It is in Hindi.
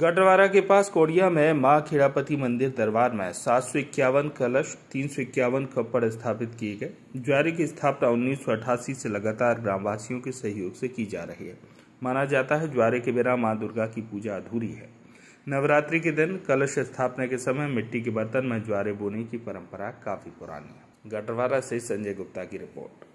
गढ़वारा के पास कोड़िया में मां खेड़ापति मंदिर दरबार में सात सौ इक्यावन कलश तीन सौ इक्यावन कपड़ स्थापित किए गए ज्वारी की स्थापना उन्नीस से लगातार ग्रामवासियों के सहयोग से की जा रही है माना जाता है ज्वारे के बिना माँ दुर्गा की पूजा अधूरी है नवरात्रि के दिन कलश स्थापना के समय मिट्टी के बर्तन में ज्वारे बोने की परंपरा काफी पुरानी है गढ़वारा से संजय गुप्ता की रिपोर्ट